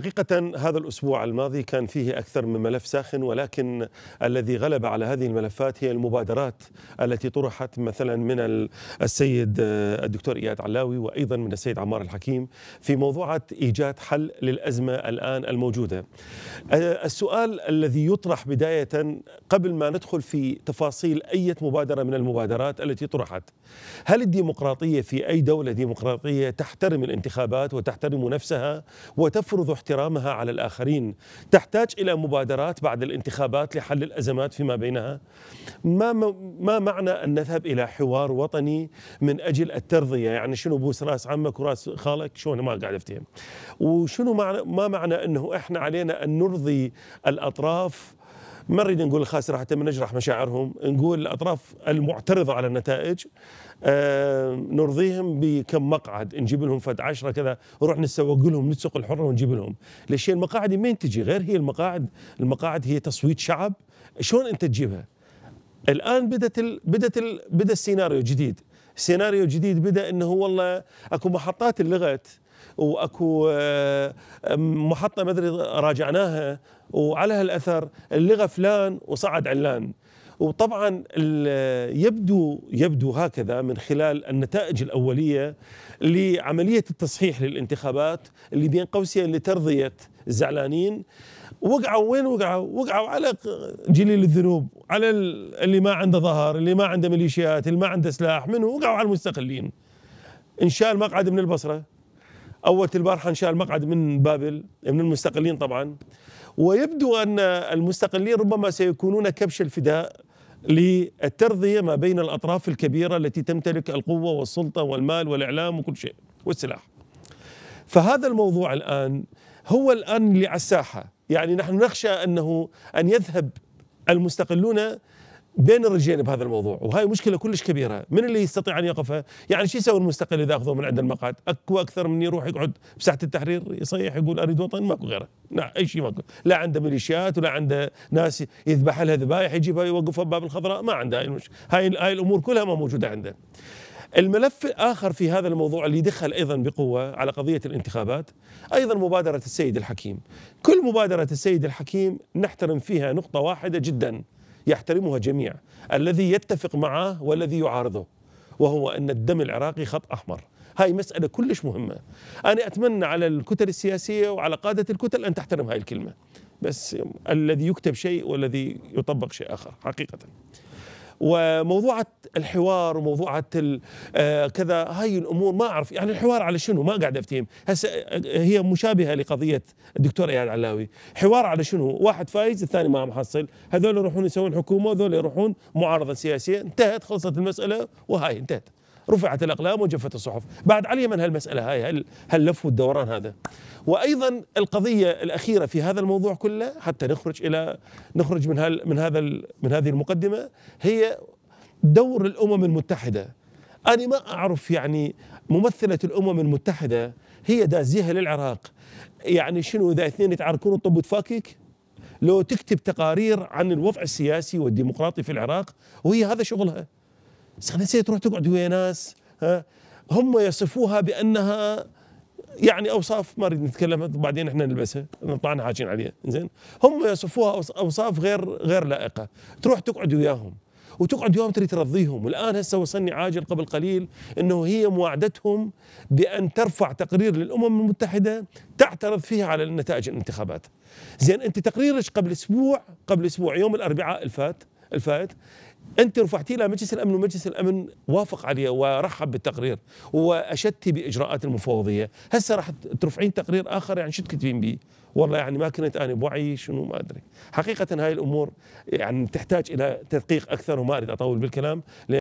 حقيقة هذا الأسبوع الماضي كان فيه أكثر من ملف ساخن ولكن الذي غلب على هذه الملفات هي المبادرات التي طرحت مثلا من السيد آه، الدكتور إياد علاوي وأيضا من السيد عمار الحكيم في موضوعة إيجاد حل للأزمة الآن الموجودة آه، السؤال الذي يطرح بداية قبل ما ندخل في تفاصيل أي مبادرة من المبادرات التي طرحت هل الديمقراطية في أي دولة ديمقراطية تحترم الانتخابات وتحترم نفسها وتفرض واحترامها على الآخرين تحتاج إلى مبادرات بعد الانتخابات لحل الأزمات فيما بينها ما, ما معنى أن نذهب إلى حوار وطني من أجل الترضية يعني شنو بوس راس عمك وراس خالك شو أنا ما قاعد أفتهم وشنو معنى ما معنى أنه إحنا علينا أن نرضي الأطراف ما نريد نقول الخاسرة حتى ما نجرح مشاعرهم نقول الأطراف المعترضة على النتائج آه نرضيهم بكم مقعد نجيب لهم فد 10 كذا نروح نسوق لهم نتسوق الحرة ونجيب لهم ليش المقاعد ما تجي غير هي المقاعد المقاعد هي تصويت شعب شلون أنت تجيبها الآن بدت ال بدت ال بدأ السيناريو جديد سيناريو جديد بدأ أنه والله أكو محطات اللغات واكو آه، محطه مدري راجعناها وعلى هالاثر اللغه فلان وصعد علان وطبعا يبدو يبدو هكذا من خلال النتائج الاوليه لعمليه التصحيح للانتخابات اللي بين قوسين لترضيه الزعلانين وقعوا وين وقعوا؟ وقعوا على جليل الذنوب، على اللي ما عنده ظهر، اللي ما عنده ميليشيات، اللي ما عنده سلاح، منه وقعوا على المستقلين. انشاء المقعد من البصره أول البارحة إنشاء المقعد من بابل من المستقلين طبعا ويبدو أن المستقلين ربما سيكونون كبش الفداء للترضية ما بين الأطراف الكبيرة التي تمتلك القوة والسلطة والمال والإعلام وكل شيء والسلاح فهذا الموضوع الآن هو الآن اللي على الساحة يعني نحن نخشى أنه أن يذهب المستقلون بين الرجلين بهذا الموضوع وهي مشكله كلش كبيره من اللي يستطيع ان يقفها يعني شو يسوي المستقل اذا اخذوه من عند المقعد اكو اكثر من يروح يقعد بساحه التحرير يصيح يقول اريد وطن ماكو غيره لا اي شيء ماكو لا عنده ميليشيات ولا عنده ناس يذبح لها ذبايح يجيبها يوقفها بباب الخضراء ما عنده هاي المش... هاي, هاي الامور كلها ما موجوده عنده الملف الاخر في هذا الموضوع اللي دخل ايضا بقوه على قضيه الانتخابات ايضا مبادره السيد الحكيم كل مبادره السيد الحكيم نحترم فيها نقطه واحده جدا يحترمها جميع الذي يتفق معه والذي يعارضه وهو أن الدم العراقي خط أحمر هاي مسألة كلش مهمة أنا أتمنى على الكتل السياسية وعلى قادة الكتل أن تحترم هاي الكلمة بس الذي يكتب شيء والذي يطبق شيء آخر حقيقة وموضوعة الحوار وموضوعة آه، كذا هاي الأمور ما أعرف يعني الحوار على شنو ما قاعد أفتهم هسه آه، هي مشابهة لقضية الدكتور إياد علاوي حوار على شنو واحد فايز الثاني ما محصل هذول يروحون يسوون حكومة وذول يروحون معارضة سياسية انتهت خلصت المسألة وهاي انتهت رفعت الأقلام وجفت الصحف بعد علي من هالمسألة هاي هل, هل لف والدوران هذا وأيضا القضية الأخيرة في هذا الموضوع كله حتى نخرج إلى نخرج من, هال من, هذا من هذه المقدمة هي دور الأمم المتحدة أنا ما أعرف يعني ممثلة الأمم المتحدة هي دازيها للعراق يعني شنو إذا اثنين يتعاركون طب وتفاكك لو تكتب تقارير عن الوضع السياسي والديمقراطي في العراق وهي هذا شغلها نسيت تروح تقعد ويا ناس ها هم يصفوها بانها يعني اوصاف ما نريد نتكلم بعدين احنا نلبسها طلعنا حاجين عليها زين هم يصفوها اوصاف غير غير لائقه تروح تقعد وياهم وتقعد يوم تريد ترضيهم والان هسه وصلني عاجل قبل قليل انه هي مواعدتهم بان ترفع تقرير للامم المتحده تعترض فيها على نتائج الانتخابات زين انت تقريرك قبل اسبوع قبل اسبوع يوم الاربعاء الفات الفات انت رفعتي الى مجلس الامن ومجلس الامن وافق عليه ورحب بالتقرير واشدتي باجراءات المفوضيه، هسه راح ترفعين تقرير اخر يعني شو تكتبين به؟ والله يعني ما كنت انا بوعي شنو ما ادري، حقيقه هاي الامور يعني تحتاج الى تدقيق اكثر وما اريد اطول بالكلام